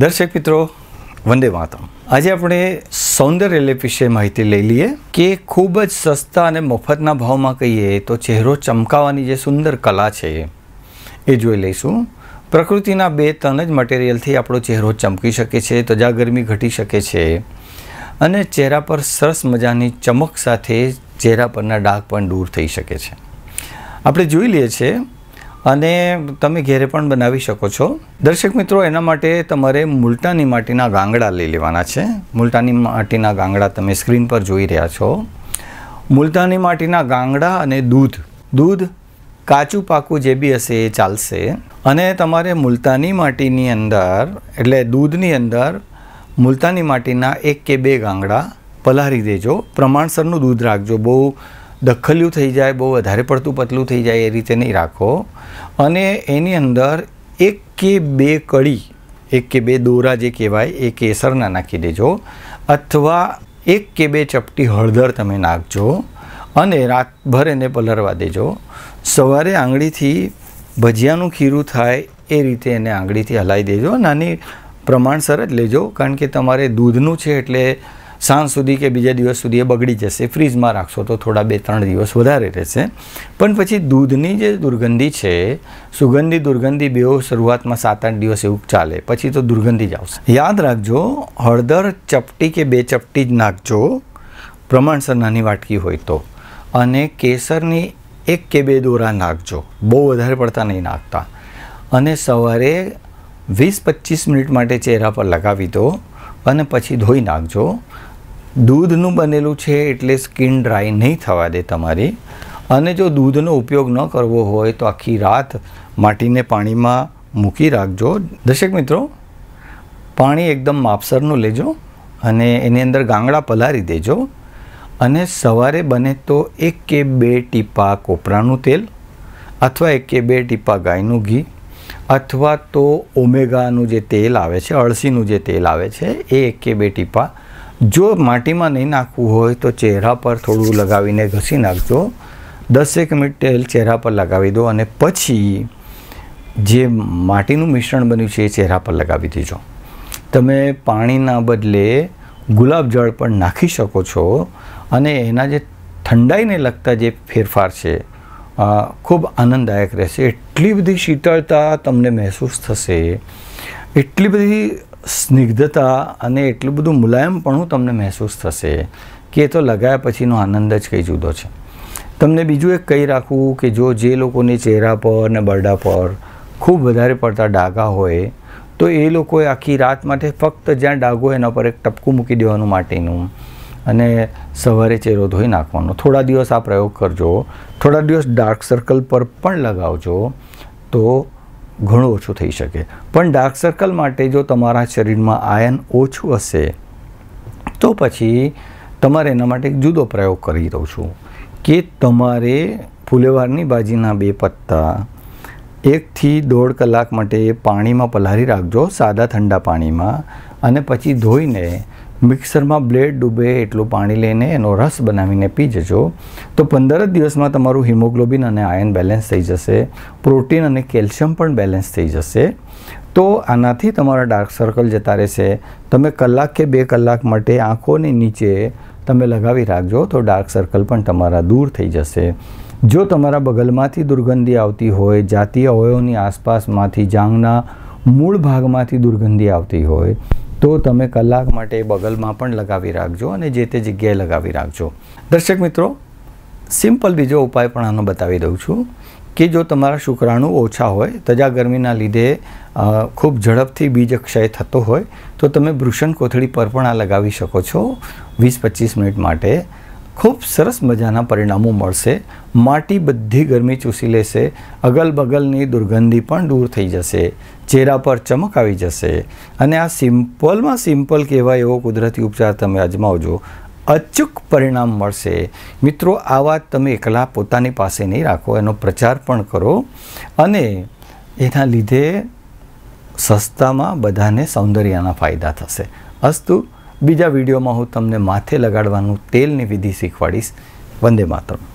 દર્શક મિત્રો વંદે માતરમ આજે આપણે સૌંદર્ય લેપ વિશે માહિતી લઈ લઈએ કે ખૂબ જ સસ્તા અને મફતના ભાવમાં કહીએ તો ચહેરો ચમકાવાની જે સુંદર કલા છે એ જોઈ લઈશું પ્રકૃતિના બે ત્રણ જ મટીરિયલથી આપણો ચહેરો ચમકી શકે છે તજા ગરમી ઘટી શકે છે અને ચહેરા પર સરસ મજાની ચમક સાથે ચહેરા પરના ડાઘ પણ દૂર થઈ શકે છે આપણે જોઈ લઈએ છીએ અને તમે ઘેરે પણ બનાવી શકો છો દર્શક મિત્રો એના માટે તમારે મુલટાની માટીના ગાંગડા લઈ લેવાના છે મુલટાની માટીના ગાંગડા તમે સ્ક્રીન પર જોઈ રહ્યા છો મુલતાની માટીના ગાંગડા અને દૂધ દૂધ કાચું પાકું જે બી હશે એ ચાલશે અને તમારે મુલતાની માટીની અંદર એટલે દૂધની અંદર મુલતાની માટીના એક કે બે ગાંગડા પલારી દેજો પ્રમાણસરનું દૂધ રાખજો બહુ દખલ્યું થઈ જાય બહુ વધારે પડતું પતલું થઈ જાય એ રીતે નહીં રાખો અને એની અંદર એક કે બે કડી એક કે બે દોરા જે કહેવાય એ કેસરના નાખી દેજો અથવા એક કે બે ચપટી હળદર તમે નાખજો અને રાતભર એને પલરવા દેજો સવારે આંગળીથી ભજીયાનું ખીરું થાય એ રીતે એને આંગળીથી હલાવી દેજો નાની પ્રમાણસર જ લેજો કારણ કે તમારે દૂધનું છે એટલે સાંજ સુધી કે બીજા દિવસ સુધી એ બગડી જશે ફ્રીજમાં રાખશો તો થોડા બે ત્રણ દિવસ વધારે રહેશે પણ પછી દૂધની જે દુર્ગંધી છે સુગંધી દુર્ગંધી બેઓ શરૂઆતમાં સાત આઠ દિવસ એવું ચાલે પછી તો દુર્ગંધી જ આવશે યાદ રાખજો હળદર ચપટી કે બે ચપટી જ નાખજો પ્રમાણસર નાની વાટકી હોય તો અને કેસરની એક કે બે દોરા નાખજો બહુ વધારે પડતા નહીં નાખતા અને સવારે વીસ પચીસ મિનિટ માટે ચહેરા પર લગાવી દો અને પછી ધોઈ નાખજો દૂધનું બનેલું છે એટલે સ્કિન ડ્રાય નહીં થવા દે તમારી અને જો દૂધનો ઉપયોગ ન કરવો હોય તો આખી રાત માટીને પાણીમાં મૂકી રાખજો દર્શક મિત્રો પાણી એકદમ માપસરનું લેજો અને એની અંદર ગાંગડા પલારી દેજો અને સવારે બને તો એક કે બે ટીપા કોપરાનું તેલ અથવા એક કે બે ટીપા ગાયનું ઘી અથવા તો ઓમેગાનું જે તેલ આવે છે અળસીનું જે તેલ આવે છે એ એક કે બે ટીપા જો માટીમાં નહીં નાખવું હોય તો ચહેરા પર થોડું લગાવીને ઘસી નાખજો દસેક મિનિટ તેલ ચહેરા પર લગાવી દો અને પછી જે માટીનું મિશ્રણ બન્યું છે એ ચહેરા પર લગાવી દેજો તમે પાણીના બદલે ગુલાબજળ પણ નાખી શકો છો અને એના જે ઠંડાઈને લગતા જે ફેરફાર છે ખૂબ આનંદદાયક રહેશે એટલી બધી શીતળતા તમને મહેસૂસ થશે એટલી બધી સ્નિગ્ધતા અને એટલું બધું મુલાયમપણું તમને મહેસૂસ થશે કે એ તો લગાયા પછીનો આનંદ જ કંઈ જુદો છે તમને બીજું એક કહી રાખવું કે જો જે લોકોને ચહેરા પર ને બરડા પર ખૂબ વધારે પડતા ડાઘા હોય તો એ લોકોએ આખી રાત માટે ફક્ત જ્યાં ડાઘો એના પર એક ટપકું મૂકી દેવાનું માટીનું અને સવારે ચહેરો ધોઈ નાખવાનો થોડા દિવસ આ પ્રયોગ કરજો થોડા દિવસ ડાર્ક સર્કલ પર પણ લગાવજો તો ઘણું ઓછું થઈ શકે પણ ડાર્ક સર્કલ માટે જો તમારા શરીરમાં આયન ઓછું હશે તો પછી તમારે એના માટે એક જુદો પ્રયોગ કરી દઉં છું કે તમારે ફુલેવારની ભાજીના બે પત્તા એકથી દોઢ કલાક માટે પાણીમાં પલાળી રાખજો સાદા ઠંડા પાણીમાં અને પછી ધોઈને મિક્સરમાં બ્લેડ ડૂબે એટલું પાણી લઈને એનો રસ બનાવીને પી જજો તો પંદર જ દિવસમાં તમારું હિમોગ્લોબિન અને આયન બેલેન્સ થઈ જશે પ્રોટીન અને કેલ્શિયમ પણ બેલેન્સ થઈ જશે તો આનાથી તમારા ડાર્ક સર્કલ જતા રહેશે તમે કલાક કે બે કલાક માટે આંખોની નીચે તમે લગાવી રાખજો તો ડાર્ક સર્કલ પણ તમારા દૂર થઈ જશે જો તમારા બગલમાંથી દુર્ગંધી આવતી હોય જાતીય અવયવની આસપાસમાંથી જાંગના મૂળ ભાગમાંથી દુર્ગંધી આવતી હોય તો તમે કલાક માટે બગલમાં પણ લગાવી રાખજો અને જે તે જગ્યાએ લગાવી રાખજો દર્શક મિત્રો સિમ્પલ બીજો ઉપાય પણ આનો બતાવી દઉં છું કે જો તમારા શુક્રાણુ ઓછા હોય તજા ગરમીના લીધે ખૂબ ઝડપથી બીજ ક્ષય થતો હોય તો તમે ભૂષણ કોથળી પર પણ આ લગાવી શકો છો વીસ પચીસ મિનિટ માટે ખૂબ સરસ મજાના પરિણામો મળશે માટી બધી ગરમી ચૂસી લેશે અગલ બગલની દુર્ગંધી પણ દૂર થઈ જશે ચહેરા પર ચમક આવી જશે અને આ સિમ્પલમાં સિમ્પલ કહેવાય એવો કુદરતી ઉપચાર તમે અજમાવજો અચૂક પરિણામ મળશે મિત્રો આ વાત તમે એકલા પોતાની પાસે નહીં રાખો એનો પ્રચાર પણ કરો અને એના લીધે સસ્તામાં બધાને સૌંદર્યના ફાયદા થશે અસ્તુ બીજા વિડીયોમાં હું તમને માથે લગાડવાનું તેલની વિધિ શીખવાડીશ વંદે માતરમ